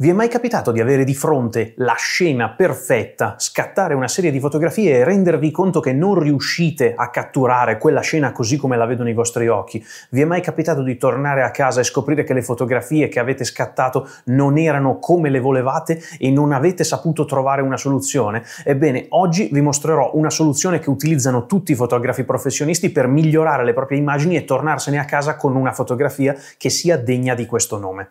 Vi è mai capitato di avere di fronte la scena perfetta, scattare una serie di fotografie e rendervi conto che non riuscite a catturare quella scena così come la vedono i vostri occhi? Vi è mai capitato di tornare a casa e scoprire che le fotografie che avete scattato non erano come le volevate e non avete saputo trovare una soluzione? Ebbene, oggi vi mostrerò una soluzione che utilizzano tutti i fotografi professionisti per migliorare le proprie immagini e tornarsene a casa con una fotografia che sia degna di questo nome.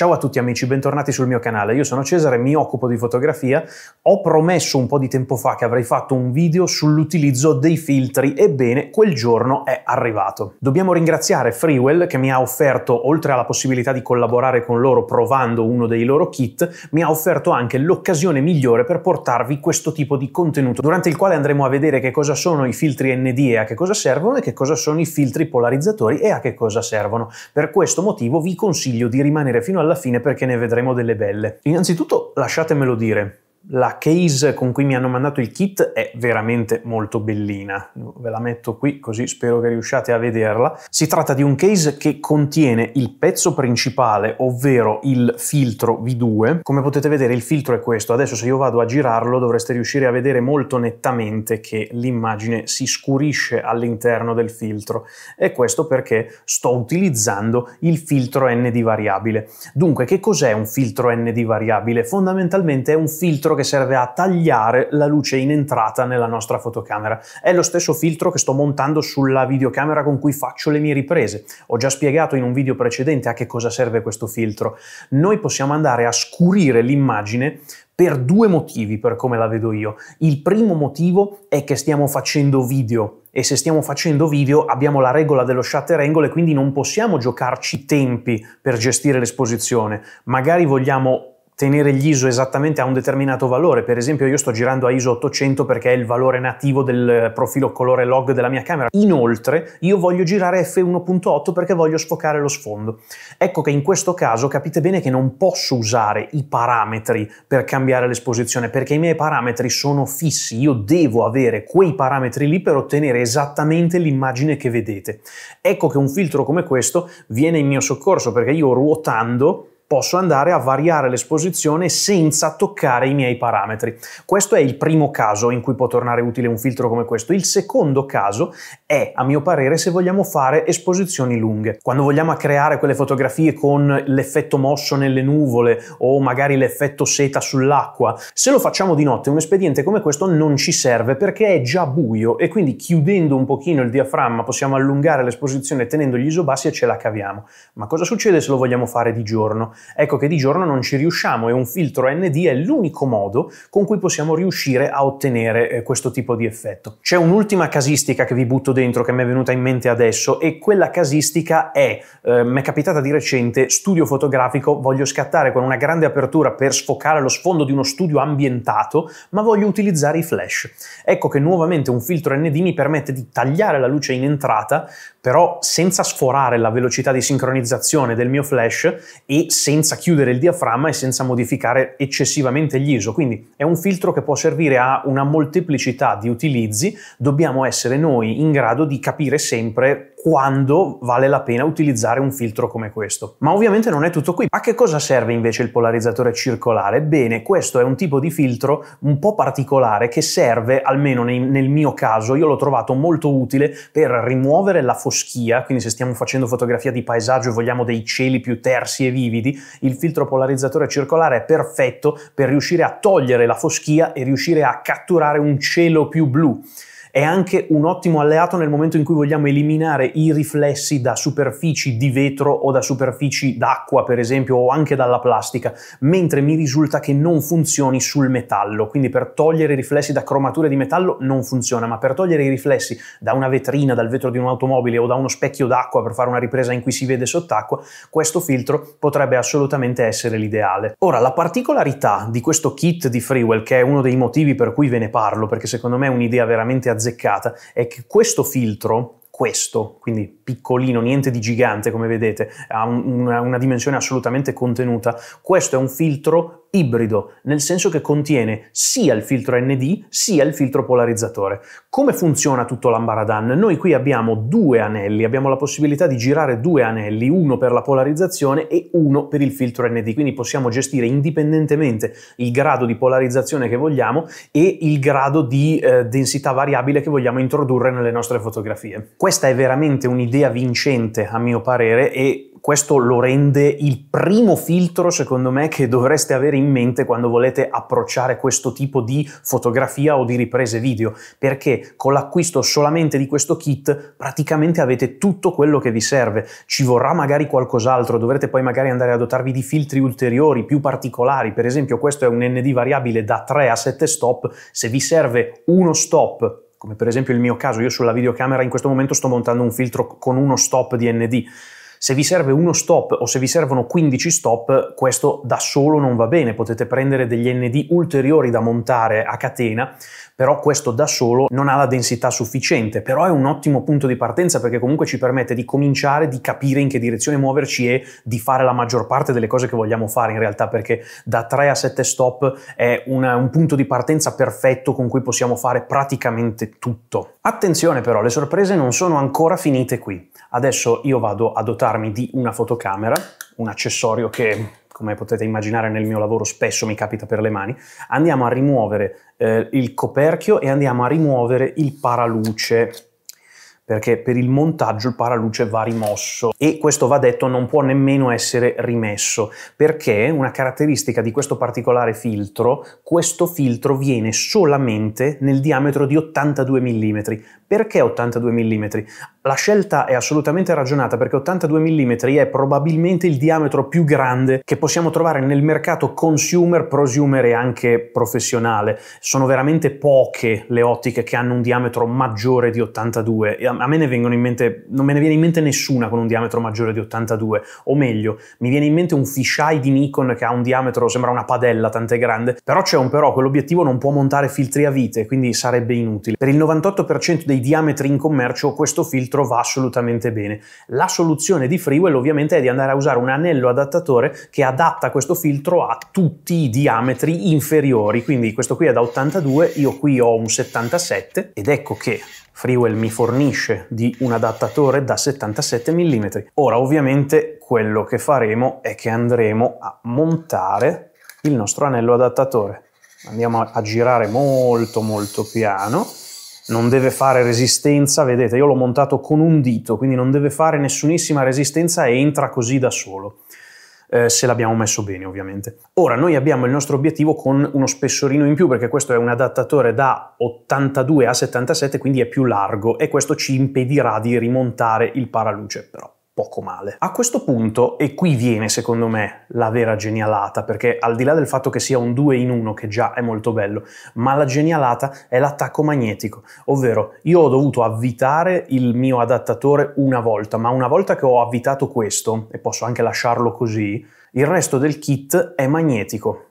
Ciao a tutti amici, bentornati sul mio canale. Io sono Cesare, mi occupo di fotografia. Ho promesso un po' di tempo fa che avrei fatto un video sull'utilizzo dei filtri, ebbene quel giorno è arrivato. Dobbiamo ringraziare Freewell che mi ha offerto, oltre alla possibilità di collaborare con loro provando uno dei loro kit, mi ha offerto anche l'occasione migliore per portarvi questo tipo di contenuto, durante il quale andremo a vedere che cosa sono i filtri ND e a che cosa servono e che cosa sono i filtri polarizzatori e a che cosa servono. Per questo motivo vi consiglio di rimanere fino alla alla fine perché ne vedremo delle belle. Innanzitutto lasciatemelo dire, la case con cui mi hanno mandato il kit è veramente molto bellina, ve la metto qui così spero che riusciate a vederla. Si tratta di un case che contiene il pezzo principale, ovvero il filtro V2. Come potete vedere il filtro è questo, adesso se io vado a girarlo dovreste riuscire a vedere molto nettamente che l'immagine si scurisce all'interno del filtro e questo perché sto utilizzando il filtro ND variabile. Dunque che cos'è un filtro ND variabile? Fondamentalmente è un filtro filtro che serve a tagliare la luce in entrata nella nostra fotocamera. È lo stesso filtro che sto montando sulla videocamera con cui faccio le mie riprese. Ho già spiegato in un video precedente a che cosa serve questo filtro. Noi possiamo andare a scurire l'immagine per due motivi, per come la vedo io. Il primo motivo è che stiamo facendo video e se stiamo facendo video abbiamo la regola dello shutter angle e quindi non possiamo giocarci tempi per gestire l'esposizione. Magari vogliamo tenere gli ISO esattamente a un determinato valore. Per esempio io sto girando a ISO 800 perché è il valore nativo del eh, profilo colore log della mia camera. Inoltre io voglio girare f1.8 perché voglio sfocare lo sfondo. Ecco che in questo caso capite bene che non posso usare i parametri per cambiare l'esposizione perché i miei parametri sono fissi. Io devo avere quei parametri lì per ottenere esattamente l'immagine che vedete. Ecco che un filtro come questo viene in mio soccorso perché io ruotando posso andare a variare l'esposizione senza toccare i miei parametri. Questo è il primo caso in cui può tornare utile un filtro come questo. Il secondo caso è, a mio parere, se vogliamo fare esposizioni lunghe. Quando vogliamo creare quelle fotografie con l'effetto mosso nelle nuvole o magari l'effetto seta sull'acqua, se lo facciamo di notte un espediente come questo non ci serve perché è già buio e quindi chiudendo un pochino il diaframma possiamo allungare l'esposizione tenendo gli isobassi e ce la caviamo. Ma cosa succede se lo vogliamo fare di giorno? Ecco che di giorno non ci riusciamo e un filtro ND è l'unico modo con cui possiamo riuscire a ottenere eh, questo tipo di effetto. C'è un'ultima casistica che vi butto dentro che mi è venuta in mente adesso e quella casistica è, eh, mi è capitata di recente, studio fotografico, voglio scattare con una grande apertura per sfocare lo sfondo di uno studio ambientato, ma voglio utilizzare i flash. Ecco che nuovamente un filtro ND mi permette di tagliare la luce in entrata, però senza sforare la velocità di sincronizzazione del mio flash e senza senza chiudere il diaframma e senza modificare eccessivamente gli ISO. Quindi è un filtro che può servire a una molteplicità di utilizzi, dobbiamo essere noi in grado di capire sempre quando vale la pena utilizzare un filtro come questo. Ma ovviamente non è tutto qui. A che cosa serve invece il polarizzatore circolare? Bene, questo è un tipo di filtro un po' particolare che serve, almeno nei, nel mio caso, io l'ho trovato molto utile per rimuovere la foschia, quindi se stiamo facendo fotografia di paesaggio e vogliamo dei cieli più tersi e vividi, il filtro polarizzatore circolare è perfetto per riuscire a togliere la foschia e riuscire a catturare un cielo più blu è anche un ottimo alleato nel momento in cui vogliamo eliminare i riflessi da superfici di vetro o da superfici d'acqua, per esempio, o anche dalla plastica, mentre mi risulta che non funzioni sul metallo. Quindi per togliere i riflessi da cromature di metallo non funziona, ma per togliere i riflessi da una vetrina, dal vetro di un'automobile o da uno specchio d'acqua per fare una ripresa in cui si vede sott'acqua, questo filtro potrebbe assolutamente essere l'ideale. Ora, la particolarità di questo kit di Freewell, che è uno dei motivi per cui ve ne parlo, perché secondo me è un'idea veramente aziendale, azzeccata è che questo filtro questo, quindi piccolino, niente di gigante come vedete, ha un, una, una dimensione assolutamente contenuta. Questo è un filtro ibrido, nel senso che contiene sia il filtro ND sia il filtro polarizzatore. Come funziona tutto l'ambaradan? Noi qui abbiamo due anelli, abbiamo la possibilità di girare due anelli, uno per la polarizzazione e uno per il filtro ND, quindi possiamo gestire indipendentemente il grado di polarizzazione che vogliamo e il grado di eh, densità variabile che vogliamo introdurre nelle nostre fotografie. Questa è veramente un'idea vincente a mio parere e questo lo rende il primo filtro secondo me che dovreste avere in mente quando volete approcciare questo tipo di fotografia o di riprese video, perché con l'acquisto solamente di questo kit praticamente avete tutto quello che vi serve. Ci vorrà magari qualcos'altro, dovrete poi magari andare a dotarvi di filtri ulteriori, più particolari, per esempio questo è un ND variabile da 3 a 7 stop, se vi serve uno stop come per esempio il mio caso, io sulla videocamera in questo momento sto montando un filtro con uno stop di ND, se vi serve uno stop o se vi servono 15 stop, questo da solo non va bene, potete prendere degli ND ulteriori da montare a catena però questo da solo non ha la densità sufficiente, però è un ottimo punto di partenza perché comunque ci permette di cominciare, di capire in che direzione muoverci e di fare la maggior parte delle cose che vogliamo fare in realtà, perché da 3 a 7 stop è una, un punto di partenza perfetto con cui possiamo fare praticamente tutto. Attenzione però, le sorprese non sono ancora finite qui. Adesso io vado a dotarmi di una fotocamera, un accessorio che come potete immaginare nel mio lavoro spesso mi capita per le mani, andiamo a rimuovere eh, il coperchio e andiamo a rimuovere il paraluce perché per il montaggio il paraluce va rimosso e questo va detto non può nemmeno essere rimesso perché una caratteristica di questo particolare filtro questo filtro viene solamente nel diametro di 82 mm perché 82 mm? La scelta è assolutamente ragionata perché 82 mm è probabilmente il diametro più grande che possiamo trovare nel mercato consumer, prosumer e anche professionale. Sono veramente poche le ottiche che hanno un diametro maggiore di 82. A me ne vengono in mente, non me ne viene in mente nessuna con un diametro maggiore di 82. O meglio, mi viene in mente un fisheye di Nikon che ha un diametro, sembra una padella, tant'è grande. Però c'è un però, quell'obiettivo non può montare filtri a vite, quindi sarebbe inutile. Per il 98% dei dei diametri in commercio questo filtro va assolutamente bene. La soluzione di Freewell ovviamente è di andare a usare un anello adattatore che adatta questo filtro a tutti i diametri inferiori, quindi questo qui è da 82, io qui ho un 77 ed ecco che Freewell mi fornisce di un adattatore da 77 mm. Ora ovviamente quello che faremo è che andremo a montare il nostro anello adattatore. Andiamo a girare molto molto piano non deve fare resistenza, vedete io l'ho montato con un dito, quindi non deve fare nessunissima resistenza e entra così da solo. Eh, se l'abbiamo messo bene ovviamente. Ora noi abbiamo il nostro obiettivo con uno spessorino in più perché questo è un adattatore da 82 a 77 quindi è più largo e questo ci impedirà di rimontare il paraluce però poco male. A questo punto, e qui viene secondo me la vera genialata, perché al di là del fatto che sia un 2 in 1, che già è molto bello, ma la genialata è l'attacco magnetico, ovvero io ho dovuto avvitare il mio adattatore una volta, ma una volta che ho avvitato questo, e posso anche lasciarlo così, il resto del kit è magnetico.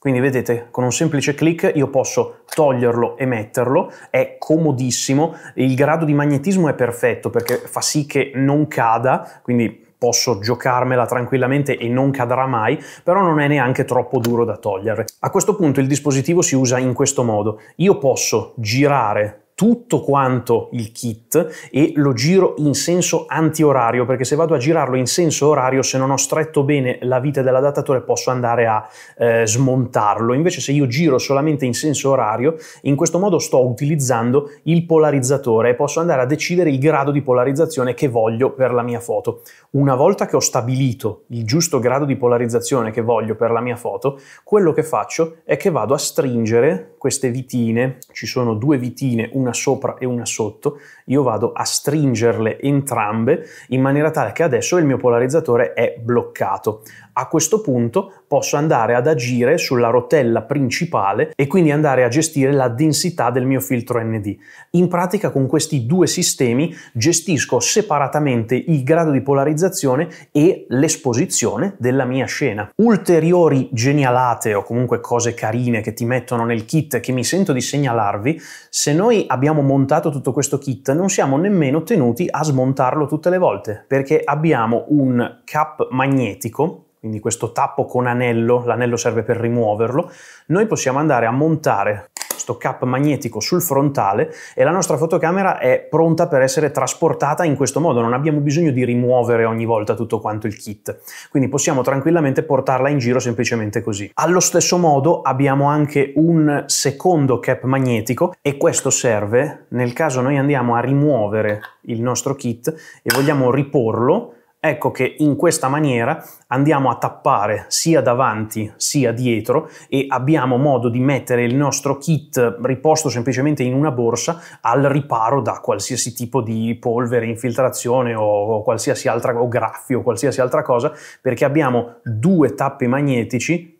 Quindi vedete, con un semplice clic io posso toglierlo e metterlo, è comodissimo, il grado di magnetismo è perfetto perché fa sì che non cada, quindi posso giocarmela tranquillamente e non cadrà mai, però non è neanche troppo duro da togliere. A questo punto il dispositivo si usa in questo modo. Io posso girare tutto quanto il kit e lo giro in senso antiorario perché se vado a girarlo in senso orario se non ho stretto bene la vite dell'adattatore posso andare a eh, smontarlo invece se io giro solamente in senso orario in questo modo sto utilizzando il polarizzatore e posso andare a decidere il grado di polarizzazione che voglio per la mia foto una volta che ho stabilito il giusto grado di polarizzazione che voglio per la mia foto quello che faccio è che vado a stringere queste vitine, ci sono due vitine, una sopra e una sotto, io vado a stringerle entrambe in maniera tale che adesso il mio polarizzatore è bloccato. A questo punto posso andare ad agire sulla rotella principale e quindi andare a gestire la densità del mio filtro ND. In pratica con questi due sistemi gestisco separatamente il grado di polarizzazione e l'esposizione della mia scena. Ulteriori genialate o comunque cose carine che ti mettono nel kit che mi sento di segnalarvi, se noi abbiamo montato tutto questo kit non siamo nemmeno tenuti a smontarlo tutte le volte perché abbiamo un cap magnetico quindi questo tappo con anello, l'anello serve per rimuoverlo, noi possiamo andare a montare questo cap magnetico sul frontale e la nostra fotocamera è pronta per essere trasportata in questo modo, non abbiamo bisogno di rimuovere ogni volta tutto quanto il kit, quindi possiamo tranquillamente portarla in giro semplicemente così. Allo stesso modo abbiamo anche un secondo cap magnetico e questo serve nel caso noi andiamo a rimuovere il nostro kit e vogliamo riporlo Ecco che in questa maniera andiamo a tappare sia davanti sia dietro e abbiamo modo di mettere il nostro kit riposto semplicemente in una borsa al riparo da qualsiasi tipo di polvere, infiltrazione o, qualsiasi altra o graffio o qualsiasi altra cosa perché abbiamo due tappi magnetici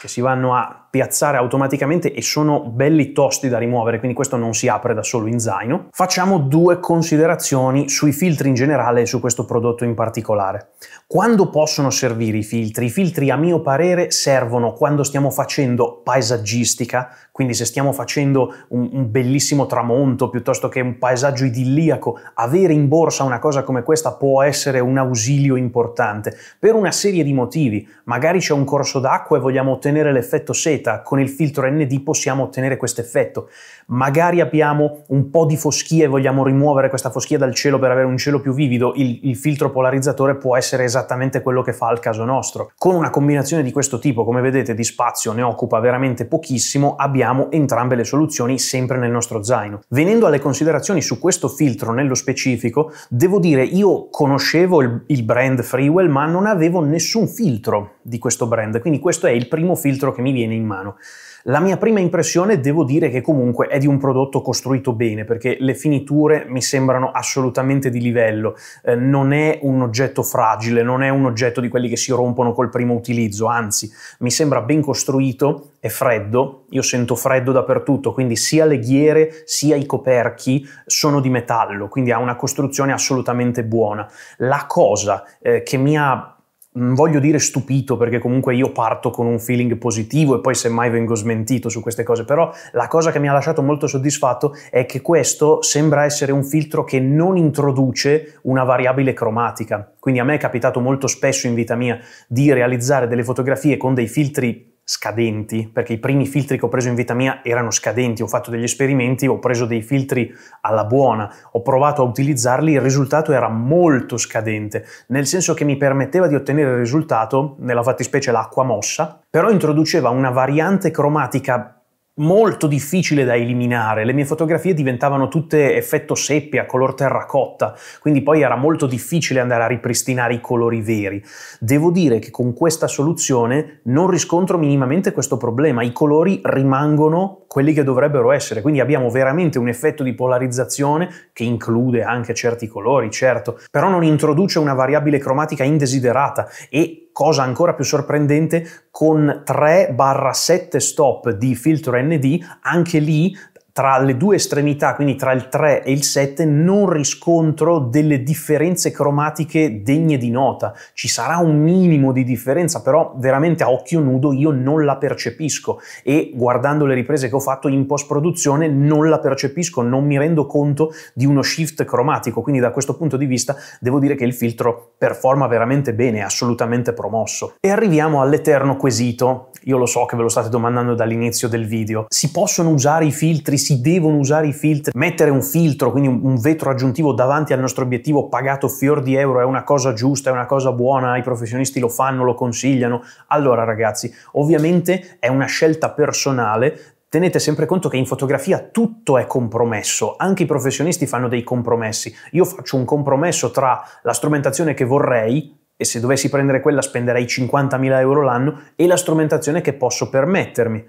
che si vanno a piazzare automaticamente e sono belli tosti da rimuovere, quindi questo non si apre da solo in zaino. Facciamo due considerazioni sui filtri in generale e su questo prodotto in particolare. Quando possono servire i filtri? I filtri a mio parere servono quando stiamo facendo paesaggistica, quindi se stiamo facendo un, un bellissimo tramonto piuttosto che un paesaggio idilliaco, avere in borsa una cosa come questa può essere un ausilio importante per una serie di motivi. Magari c'è un corso d'acqua e vogliamo ottenere l'effetto sete, con il filtro ND possiamo ottenere questo effetto. Magari abbiamo un po' di foschia e vogliamo rimuovere questa foschia dal cielo per avere un cielo più vivido, il, il filtro polarizzatore può essere esattamente quello che fa al caso nostro. Con una combinazione di questo tipo, come vedete, di spazio ne occupa veramente pochissimo, abbiamo entrambe le soluzioni sempre nel nostro zaino. Venendo alle considerazioni su questo filtro nello specifico, devo dire io conoscevo il, il brand Freewell ma non avevo nessun filtro di questo brand. Quindi questo è il primo filtro che mi viene in mano. La mia prima impressione devo dire che comunque è di un prodotto costruito bene perché le finiture mi sembrano assolutamente di livello, eh, non è un oggetto fragile, non è un oggetto di quelli che si rompono col primo utilizzo, anzi mi sembra ben costruito, è freddo, io sento freddo dappertutto, quindi sia le ghiere sia i coperchi sono di metallo, quindi ha una costruzione assolutamente buona. La cosa eh, che mi ha Mm, voglio dire stupito perché comunque io parto con un feeling positivo e poi semmai vengo smentito su queste cose, però la cosa che mi ha lasciato molto soddisfatto è che questo sembra essere un filtro che non introduce una variabile cromatica. Quindi a me è capitato molto spesso in vita mia di realizzare delle fotografie con dei filtri scadenti, perché i primi filtri che ho preso in vita mia erano scadenti, ho fatto degli esperimenti, ho preso dei filtri alla buona, ho provato a utilizzarli, il risultato era molto scadente, nel senso che mi permetteva di ottenere il risultato, nella fattispecie l'acqua mossa, però introduceva una variante cromatica molto difficile da eliminare, le mie fotografie diventavano tutte effetto seppia, color terracotta, quindi poi era molto difficile andare a ripristinare i colori veri. Devo dire che con questa soluzione non riscontro minimamente questo problema, i colori rimangono quelli che dovrebbero essere, quindi abbiamo veramente un effetto di polarizzazione che include anche certi colori, certo, però non introduce una variabile cromatica indesiderata e cosa ancora più sorprendente, con 3-7 stop di filtro ND, anche lì tra le due estremità, quindi tra il 3 e il 7, non riscontro delle differenze cromatiche degne di nota. Ci sarà un minimo di differenza, però veramente a occhio nudo io non la percepisco e guardando le riprese che ho fatto in post-produzione non la percepisco, non mi rendo conto di uno shift cromatico, quindi da questo punto di vista devo dire che il filtro performa veramente bene, è assolutamente promosso. E arriviamo all'eterno quesito. Io lo so che ve lo state domandando dall'inizio del video. Si possono usare i filtri? si devono usare i filtri, mettere un filtro, quindi un, un vetro aggiuntivo davanti al nostro obiettivo pagato fior di euro è una cosa giusta, è una cosa buona, i professionisti lo fanno, lo consigliano. Allora ragazzi, ovviamente è una scelta personale, Tenete sempre conto che in fotografia tutto è compromesso, anche i professionisti fanno dei compromessi. Io faccio un compromesso tra la strumentazione che vorrei, e se dovessi prendere quella spenderei 50.000 euro l'anno, e la strumentazione che posso permettermi.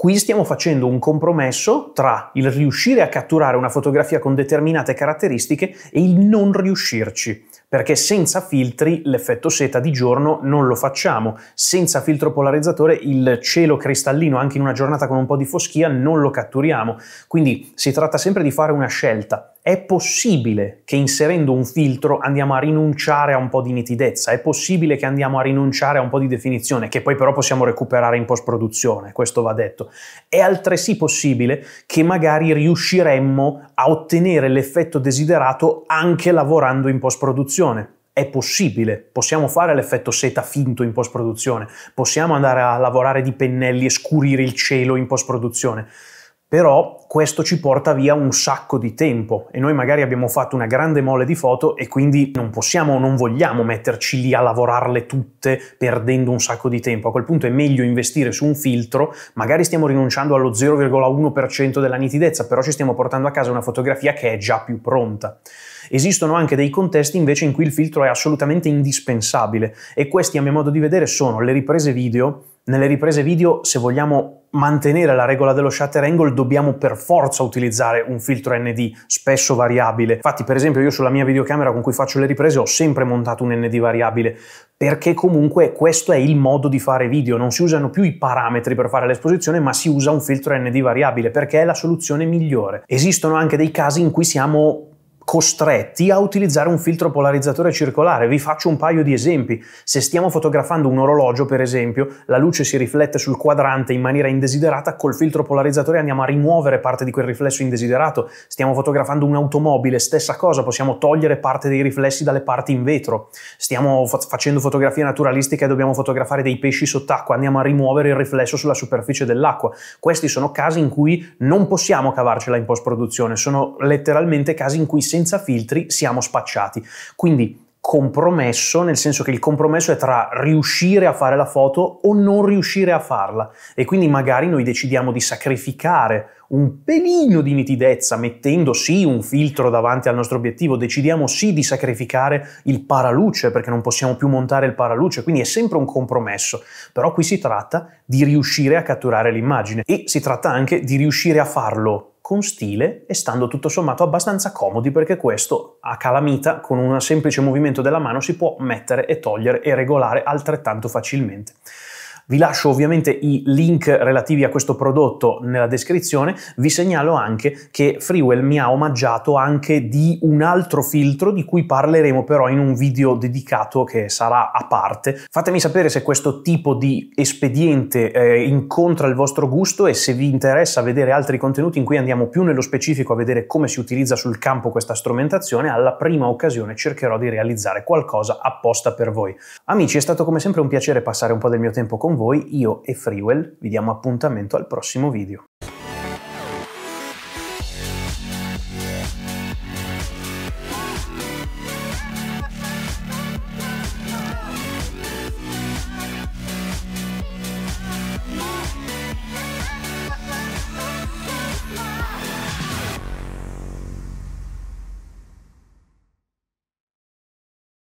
Qui stiamo facendo un compromesso tra il riuscire a catturare una fotografia con determinate caratteristiche e il non riuscirci, perché senza filtri l'effetto seta di giorno non lo facciamo, senza filtro polarizzatore il cielo cristallino anche in una giornata con un po' di foschia non lo catturiamo, quindi si tratta sempre di fare una scelta è possibile che inserendo un filtro andiamo a rinunciare a un po' di nitidezza, è possibile che andiamo a rinunciare a un po' di definizione, che poi però possiamo recuperare in post-produzione, questo va detto. È altresì possibile che magari riusciremmo a ottenere l'effetto desiderato anche lavorando in post-produzione. È possibile, possiamo fare l'effetto seta finto in post-produzione, possiamo andare a lavorare di pennelli e scurire il cielo in post-produzione però questo ci porta via un sacco di tempo e noi magari abbiamo fatto una grande mole di foto e quindi non possiamo o non vogliamo metterci lì a lavorarle tutte perdendo un sacco di tempo. A quel punto è meglio investire su un filtro, magari stiamo rinunciando allo 0,1% della nitidezza, però ci stiamo portando a casa una fotografia che è già più pronta. Esistono anche dei contesti invece in cui il filtro è assolutamente indispensabile e questi a mio modo di vedere sono le riprese video. Nelle riprese video, se vogliamo mantenere la regola dello shutter angle dobbiamo per forza utilizzare un filtro ND spesso variabile. Infatti per esempio io sulla mia videocamera con cui faccio le riprese ho sempre montato un ND variabile perché comunque questo è il modo di fare video, non si usano più i parametri per fare l'esposizione ma si usa un filtro ND variabile perché è la soluzione migliore. Esistono anche dei casi in cui siamo costretti a utilizzare un filtro polarizzatore circolare. Vi faccio un paio di esempi. Se stiamo fotografando un orologio, per esempio, la luce si riflette sul quadrante in maniera indesiderata, col filtro polarizzatore andiamo a rimuovere parte di quel riflesso indesiderato. Stiamo fotografando un'automobile, stessa cosa, possiamo togliere parte dei riflessi dalle parti in vetro. Stiamo fa- facendo fotografia naturalistica e dobbiamo fotografare dei pesci sott'acqua, andiamo a rimuovere il riflesso sulla superficie dell'acqua. Questi sono casi in cui non possiamo cavarcela in post-produzione, sono letteralmente casi in cui senza senza filtri siamo spacciati. Quindi compromesso, nel senso che il compromesso è tra riuscire a fare la foto o non riuscire a farla. E quindi magari noi decidiamo di sacrificare un pelino di nitidezza, mettendo sì un filtro davanti al nostro obiettivo, decidiamo sì di sacrificare il paraluce perché non possiamo più montare il paraluce, quindi è sempre un compromesso, però qui si tratta di riuscire a catturare l'immagine e si tratta anche di riuscire a farlo con stile e stando tutto sommato abbastanza comodi perché questo a calamita con un semplice movimento della mano si può mettere e togliere e regolare altrettanto facilmente. Vi lascio ovviamente i link relativi a questo prodotto nella descrizione, vi segnalo anche che Freewell mi ha omaggiato anche di un altro filtro di cui parleremo però in un video dedicato che sarà a parte. Fatemi sapere se questo tipo di espediente eh, incontra il vostro gusto e se vi interessa vedere altri contenuti in cui andiamo più nello specifico a vedere come si utilizza sul campo questa strumentazione, alla prima occasione cercherò di realizzare qualcosa apposta per voi. Amici, è stato come sempre un piacere passare un po' del mio tempo con voi voi io e Freewell vi diamo appuntamento al prossimo video.